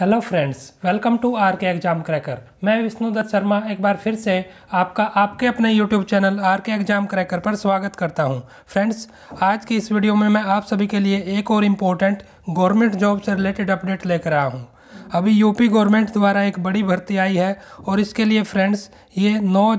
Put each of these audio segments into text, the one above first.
hello friends welcome to R K exam cracker मैं विष्णु दत्त शर्मा एक बार फिर से आपका आपके अपने YouTube channel R K exam cracker पर स्वागत करता हूं फ्रेंड्स आज की इस वीडियो में मैं आप सभी के लिए एक और इम्पोर्टेंट गवर्नमेंट जॉब से रिलेटेड अपडेट लेकर आया हूं अभी यूपी गवर्नमेंट द्वारा एक बड़ी भर्ती आई है और इसके लिए फ्रेंड्स ये नौ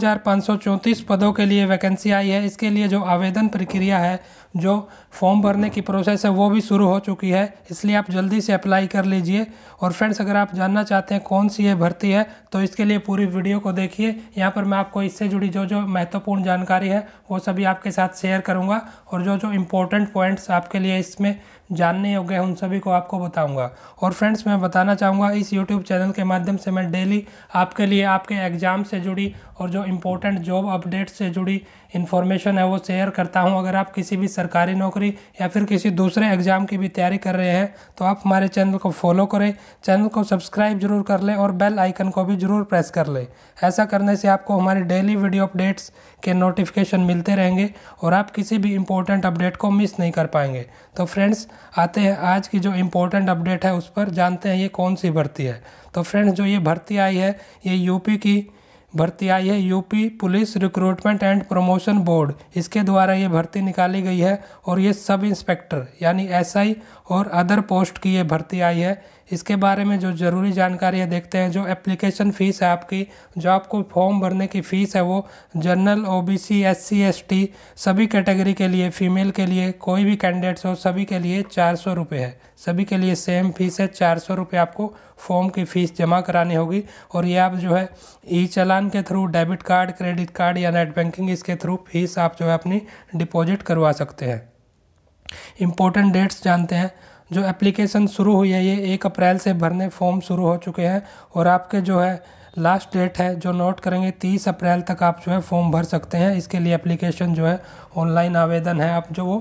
पदों के लिए वैकेंसी आई है इसके लिए जो आवेदन प्रक्रिया है जो फॉर्म भरने की प्रोसेस है वो भी शुरू हो चुकी है इसलिए आप जल्दी से अप्लाई कर लीजिए और फ्रेंड्स अगर आप जानना चाहते हैं कौन सी ये भर्ती है तो इसके लिए पूरी वीडियो को देखिए यहाँ पर मैं आपको इससे जुड़ी जो जो महत्वपूर्ण जानकारी है वो सभी आपके साथ शेयर करूँगा और जो जो इम्पोर्टेंट पॉइंट्स आपके लिए इसमें जानने योग्य हैं उन सभी को आपको बताऊँगा और फ्रेंड्स मैं बताना चाहूँगा इस यूट्यूब चैनल के माध्यम से मैं डेली आपके लिए आपके एग्ज़ाम से जुड़ी और जो इम्पोर्टेंट जॉब अपडेट से जुड़ी इन्फॉर्मेशन है वो शेयर करता हूँ अगर आप किसी भी सरकारी नौकरी या फिर किसी दूसरे एग्ज़ाम की भी तैयारी कर रहे हैं तो आप हमारे चैनल को फॉलो करें चैनल को सब्सक्राइब जरूर कर लें और बेल आइकन को भी जरूर प्रेस कर लें ऐसा करने से आपको हमारी डेली वीडियो अपडेट्स के नोटिफिकेशन मिलते रहेंगे और आप किसी भी इम्पोर्टेंट अपडेट को मिस नहीं कर पाएंगे तो फ्रेंड्स आते हैं आज की जो इम्पोर्टेंट अपडेट है उस पर जानते हैं ये कौन कौन सी भर्ती है तो फ्रेंड्स जो ये भर्ती आई है ये यूपी की भर्ती आई है UP police recruitment and promotion board इसके द्वारा ये भर्ती निकाली गई है और ये सब इंस्पेक्टर यानी एसआई और अदर पोस्ट की ये भर्ती आई है इसके बारे में जो ज़रूरी जानकारी है देखते हैं जो एप्लीकेशन फ़ीस है आपकी जो आपको फॉर्म भरने की फ़ीस है वो general O B C S C S T सभी कैटेगरी के लिए फीमेल के लिए कोई भी कैंडिडेट्स हो सभी के लिए चार सौ रुपये है सभी के लिए सेम फीस है चार सौ रुपये आपको फॉर्म की फ़ीस जमा करानी होगी और ये आप जो है ई चलान के through debit card credit card या नेट बैंकिंग इसके थ्रू फीस आप जो है अपनी डिपॉजिट करवा सकते हैं इम्पोर्टेंट डेट्स जानते हैं जो एप्लीकेशन शुरू हुई है ये एक अप्रैल से भरने फॉर्म शुरू हो चुके हैं और आपके जो है लास्ट डेट है जो नोट करेंगे तीस अप्रैल तक आप जो है फॉर्म भर सकते हैं इसके लिए एप्लीकेशन जो है ऑनलाइन आवेदन है आप जो वो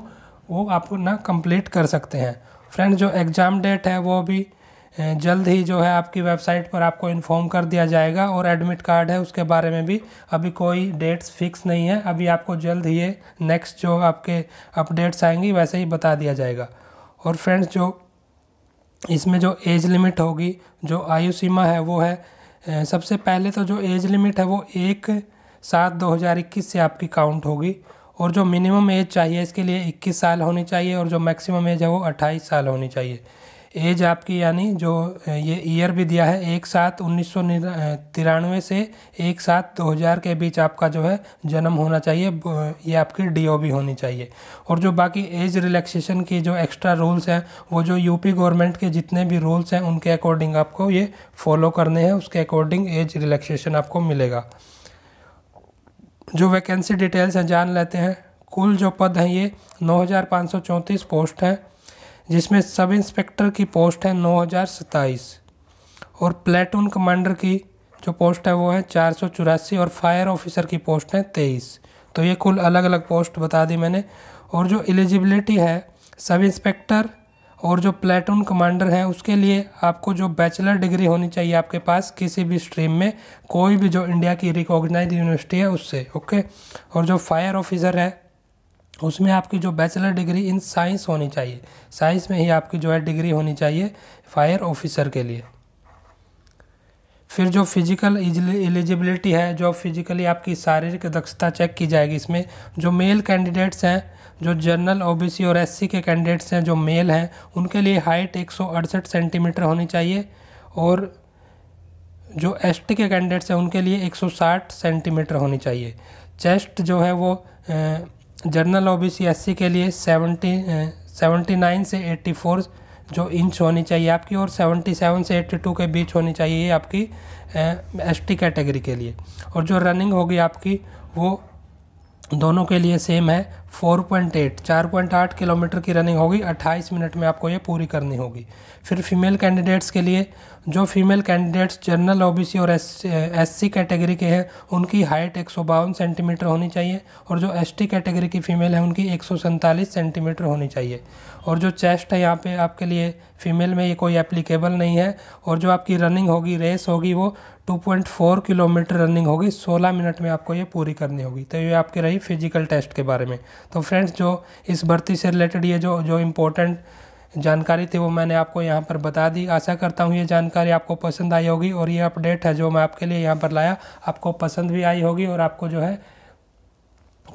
वो आप ना कंप्लीट कर सकते हैं फ्रेंड जो एग्ज़ाम डेट है वो भी जल्द ही जो है आपकी वेबसाइट पर आपको इन्फॉर्म कर दिया जाएगा और एडमिट कार्ड है उसके बारे में भी अभी कोई डेट्स फिक्स नहीं है अभी आपको जल्द ही ये नेक्स्ट जो आपके अपडेट्स आएंगी वैसे ही बता दिया जाएगा और फ्रेंड्स जो इसमें जो एज लिमिट होगी जो आयु सीमा है वो है सबसे पहले तो जो एज लिमिट है वो एक सात दो हज़ार इक्कीस से आपकी काउंट होगी और जो मिनिमम एज चाहिए इसके लिए इक्कीस साल होनी चाहिए और जो मैक्सिमम एज है वो अट्ठाईस साल होनी चाहिए एज आपकी यानी जो ये ईयर भी दिया है एक सात उन्नीस सौ तिरानवे से एक सात दो हज़ार के बीच आपका जो है जन्म होना चाहिए ये आपकी डीओबी होनी चाहिए और जो बाकी एज रिलैक्सेशन की जो एक्स्ट्रा रूल्स हैं वो जो यूपी गवर्नमेंट के जितने भी रूल्स हैं उनके अकॉर्डिंग आपको ये फॉलो करने हैं उसके अकॉर्डिंग एज रिलैक्सेशन आपको मिलेगा जो वैकेंसी डिटेल्स हैं जान लेते हैं कुल जो पद हैं ये नौ पोस्ट हैं जिसमें सब इंस्पेक्टर की पोस्ट है नौ हज़ार और प्लेटून कमांडर की जो पोस्ट है वो है चार सौ और फायर ऑफिसर की पोस्ट है तेईस तो ये कुल अलग अलग पोस्ट बता दी मैंने और जो एलिजिबिलिटी है सब इंस्पेक्टर और जो प्लेटून कमांडर है उसके लिए आपको जो बैचलर डिग्री होनी चाहिए आपके पास किसी भी स्ट्रीम में कोई भी जो इंडिया की रिकॉग्नाइज यूनिवर्सिटी है उससे ओके और जो फायर ऑफिसर है उसमें आपकी जो बैचलर डिग्री इन साइंस होनी चाहिए साइंस में ही आपकी जो है डिग्री होनी चाहिए फायर ऑफिसर के लिए फिर जो फिजिकल एलिजिबिलिटी है जो फिजिकली आपकी शारीरिक दक्षता चेक की जाएगी इसमें जो मेल कैंडिडेट्स हैं जो जनरल ओबीसी और एससी के कैंडिडेट्स हैं जो मेल हैं उनके लिए हाइट एक सेंटीमीटर होनी चाहिए और जो एस के कैंडिडेट्स हैं उनके लिए 160 सेंटीमीटर होनी चाहिए चेस्ट जो है वो जर्नल ओ बी सी के लिए सेवेंटी सेवेंटी नाइन से एट्टी फोर जो इंच होनी चाहिए आपकी और सेवनटी सेवन से एट्टी टू के बीच होनी चाहिए आपकी एस टी कैटेगरी के लिए और जो रनिंग होगी आपकी वो दोनों के लिए सेम है फोर पॉइंट एट चार पॉइंट आठ किलोमीटर की रनिंग होगी अट्ठाईस मिनट में आपको ये पूरी करनी होगी फिर फीमेल कैंडिडेट्स के लिए जो फीमेल कैंडिडेट्स जनरल ओबीसी और एस सी कैटेगरी के हैं उनकी हाइट एक सेंटीमीटर होनी चाहिए और जो एस टी कैटेगरी की फ़ीमेल है उनकी एक सेंटीमीटर होनी चाहिए और जो चेस्ट है यहाँ पे आपके लिए फ़ीमेल में ये कोई एप्लीकेबल नहीं है और जो आपकी रनिंग होगी रेस होगी वो 2.4 किलोमीटर रनिंग होगी 16 मिनट में आपको ये पूरी करनी होगी तो ये आपकी रही फिजिकल टेस्ट के बारे में तो फ्रेंड्स जो इस भर्ती से रिलेटेड ये जो जो इम्पोर्टेंट जानकारी थी वो मैंने आपको यहाँ पर बता दी आशा करता हूँ ये जानकारी आपको पसंद आई होगी और ये अपडेट है जो मैं आपके लिए यहाँ पर लाया आपको पसंद भी आई होगी और आपको जो है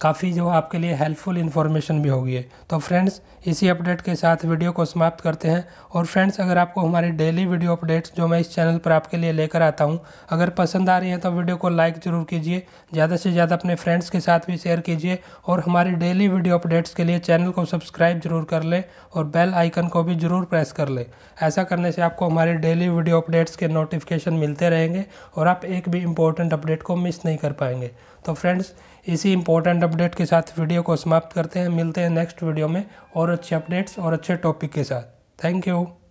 काफ़ी जो आपके लिए हेल्पफुल इन्फॉर्मेशन भी होगी है तो फ्रेंड्स इसी अपडेट के साथ वीडियो को समाप्त करते हैं और फ्रेंड्स अगर आपको हमारी डेली वीडियो अपडेट्स जो मैं इस चैनल पर आपके लिए लेकर आता हूँ अगर पसंद आ रही है तो वीडियो को लाइक ज़रूर कीजिए ज़्यादा से ज़्यादा अपने फ्रेंड्स के साथ भी शेयर कीजिए और हमारी डेली वीडियो अपडेट्स के लिए चैनल को सब्सक्राइब जरूर कर लें और बेल आइकन को भी ज़रूर प्रेस कर लें ऐसा करने से आपको हमारे डेली वीडियो अपडेट्स के नोटिफिकेशन मिलते रहेंगे और आप एक भी इम्पोर्टेंट अपडेट को मिस नहीं कर पाएंगे तो फ्रेंड्स इसी इम्पोर्टेंट अपडेट के साथ वीडियो को समाप्त करते हैं मिलते हैं नेक्स्ट वीडियो में और अच्छे अपडेट्स और अच्छे टॉपिक के साथ थैंक यू